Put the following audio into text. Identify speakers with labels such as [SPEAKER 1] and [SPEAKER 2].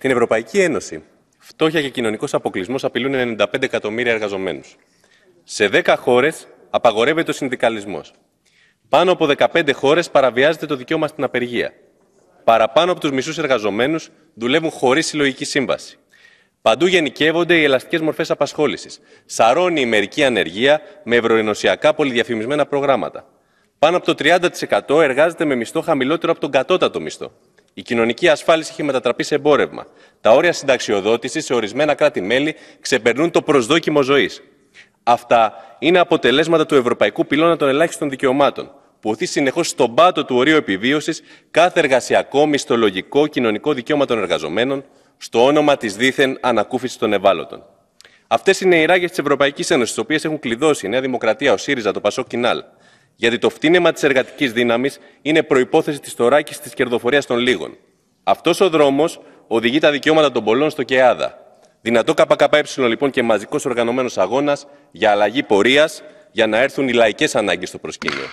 [SPEAKER 1] Στην Ευρωπαϊκή Ένωση, φτώχεια και κοινωνικός αποκλεισμός απειλούν 95 εκατομμύρια εργαζομένους. Σε 10 χώρες απαγορεύεται ο συνδικαλισμός. Πάνω από 15 χώρες παραβιάζεται το δικαίωμα στην απεργία. Παραπάνω από τους μισούς εργαζομένους δουλεύουν χωρίς συλλογική σύμβαση. Παντού γενικεύονται οι ελαστικές μορφές απασχόλησης. Σαρώνει η μερική ανεργία με ευρωενωσιακά πολυδιαφημισμένα προγράμματα. Πάνω από το 30% εργάζεται με μισθό χαμηλότερο από τον κατώτατο μισθό. Η κοινωνική ασφάλιση έχει μετατραπεί σε εμπόρευμα. Τα όρια συνταξιοδότησης σε ορισμένα κράτη-μέλη ξεπερνούν το προσδόκιμο ζωής. Αυτά είναι αποτελέσματα του Ευρωπαϊκού Πυλώνα των Ελάχιστων Δικαιωμάτων, που οθεί συνεχώς στον πάτο του ορίου επιβίωσης κάθε εργασιακό, μισθολογικό, κοινωνικό δικαίωμα των εργαζομένων, στο όνομα της δίθεν ανακούφισης των ευάλωτων. Αυτές είναι οι ράγες της Ευρωπαϊκής Ένωσης, τις οποίες έχουν κλειδώσει η Νέα Δημοκρατία, ο ΣΥΡΙΖΑ, το Πασό Κινάλ. Γιατί το φτύνεμα της εργατικής δύναμης είναι προπόθεση τη θωράκιση της κερδοφορίας των λίγων. Αυτός ο δρόμος οδηγεί τα δικαιώματα των πολλών στο ΚΕΑΔΑ. Δυνατό ΚΚΕ λοιπόν και μαζικός οργανωμένος αγώνας για αλλαγή πορείας για να έρθουν οι λαϊκές ανάγκες στο προσκήνιο.